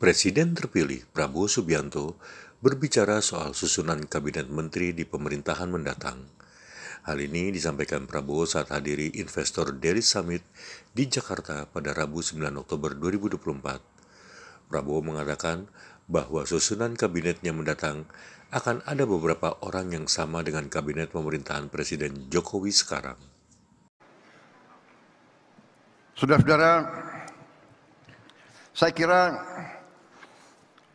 Presiden terpilih Prabowo Subianto berbicara soal susunan kabinet menteri di pemerintahan mendatang. Hal ini disampaikan Prabowo saat hadiri Investor Dairy Summit di Jakarta pada Rabu 9 Oktober 2024. Prabowo mengatakan bahwa susunan kabinetnya mendatang akan ada beberapa orang yang sama dengan kabinet pemerintahan Presiden Jokowi sekarang. Sudah saudara saya kira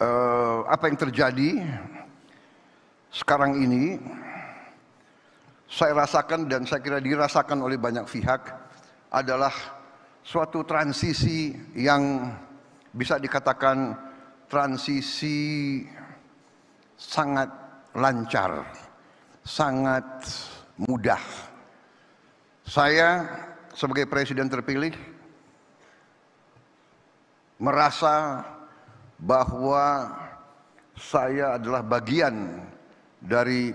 uh, apa yang terjadi sekarang ini saya rasakan dan saya kira dirasakan oleh banyak pihak adalah suatu transisi yang bisa dikatakan transisi sangat lancar, sangat mudah. Saya sebagai presiden terpilih merasa bahwa saya adalah bagian dari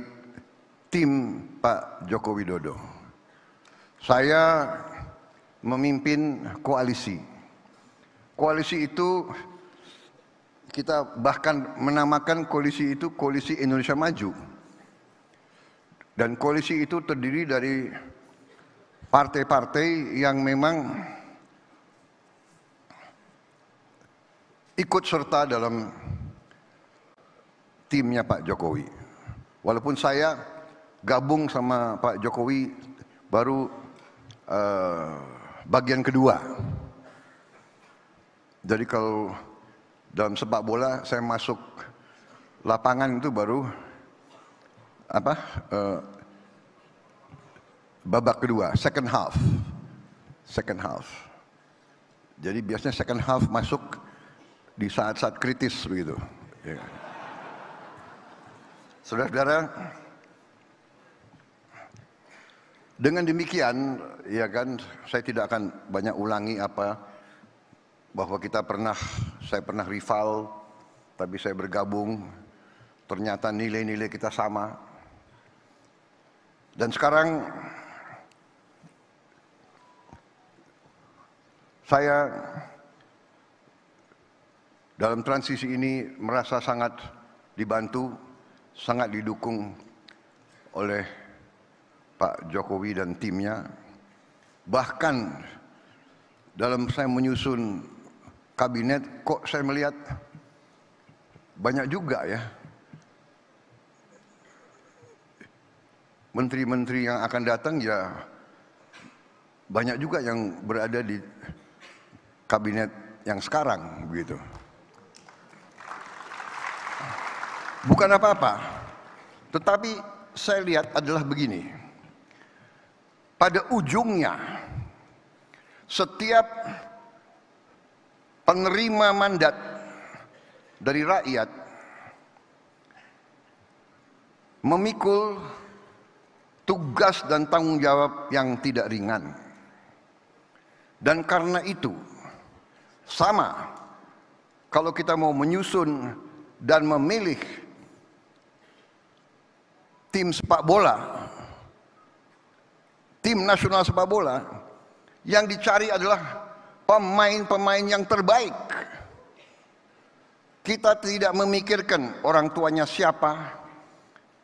tim Pak Joko Widodo. Saya memimpin koalisi. Koalisi itu kita bahkan menamakan koalisi itu koalisi Indonesia Maju. Dan koalisi itu terdiri dari partai-partai yang memang ikut serta dalam timnya Pak Jokowi. Walaupun saya gabung sama Pak Jokowi baru uh, bagian kedua. Jadi kalau dalam sepak bola saya masuk lapangan itu baru apa uh, babak kedua, second half, second half. Jadi biasanya second half masuk di saat-saat kritis begitu. Ya. Saudara-saudara, dengan demikian, ya kan, saya tidak akan banyak ulangi apa bahwa kita pernah, saya pernah rival, tapi saya bergabung. Ternyata nilai-nilai kita sama. Dan sekarang saya dalam transisi ini merasa sangat dibantu, sangat didukung oleh Pak Jokowi dan timnya. Bahkan dalam saya menyusun kabinet, kok saya melihat banyak juga ya menteri-menteri yang akan datang ya banyak juga yang berada di kabinet yang sekarang begitu. Bukan apa-apa. Tetapi saya lihat adalah begini. Pada ujungnya setiap penerima mandat dari rakyat memikul tugas dan tanggung jawab yang tidak ringan. Dan karena itu sama kalau kita mau menyusun dan memilih tim sepak bola, tim nasional sepak bola, yang dicari adalah pemain-pemain yang terbaik. Kita tidak memikirkan orang tuanya siapa,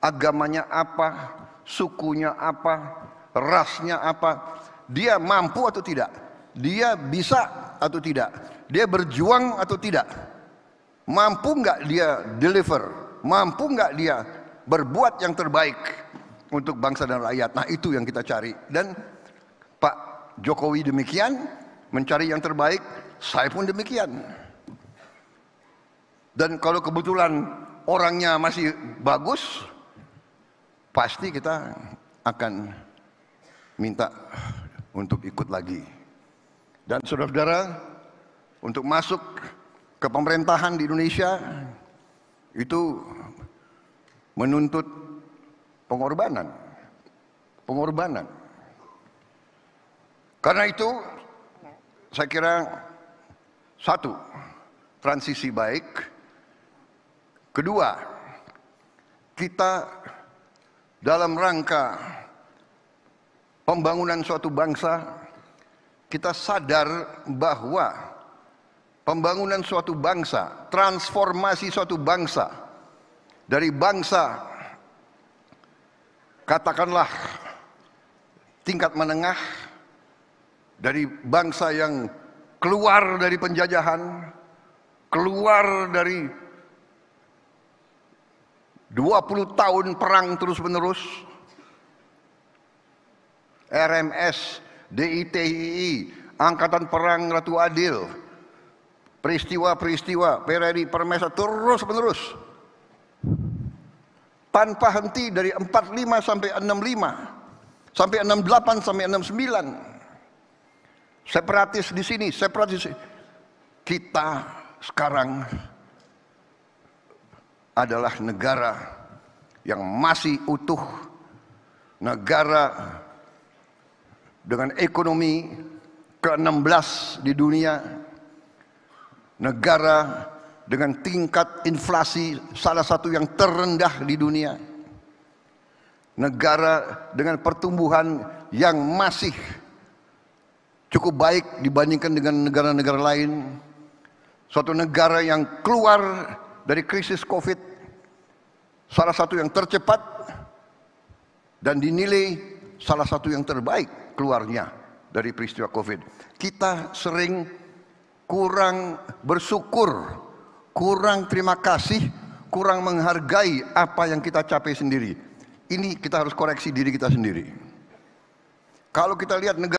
agamanya apa, sukunya apa, rasnya apa. Dia mampu atau tidak? Dia bisa atau tidak? Dia berjuang atau tidak? Mampu nggak dia deliver? Mampu nggak dia berbuat yang terbaik untuk bangsa dan rakyat. Nah, itu yang kita cari. Dan Pak Jokowi demikian, mencari yang terbaik, saya pun demikian. Dan kalau kebetulan orangnya masih bagus, pasti kita akan minta untuk ikut lagi. Dan saudara-saudara, untuk masuk ke pemerintahan di Indonesia itu menuntut pengorbanan. Pengorbanan. Karena itu saya kira satu transisi baik. Kedua, kita dalam rangka pembangunan suatu bangsa kita sadar bahwa pembangunan suatu bangsa, transformasi suatu bangsa dari bangsa katakanlah tingkat menengah dari bangsa yang keluar dari penjajahan, keluar dari 20 tahun perang terus-menerus. RMS, DITII, Angkatan Perang Ratu Adil, peristiwa-peristiwa, periode Permesa terus-menerus tanpa henti dari 45 sampai 65 sampai 68 sampai 69 separatis di sini separatis kita sekarang adalah negara yang masih utuh negara dengan ekonomi ke-16 di dunia negara dengan tingkat inflasi salah satu yang terendah di dunia. Negara dengan pertumbuhan yang masih cukup baik dibandingkan dengan negara-negara lain. Suatu negara yang keluar dari krisis Covid salah satu yang tercepat dan dinilai salah satu yang terbaik keluarnya dari peristiwa Covid. Kita sering kurang bersyukur kurang terima kasih, kurang menghargai apa yang kita capai sendiri. Ini kita harus koreksi diri kita sendiri. Kalau kita lihat negara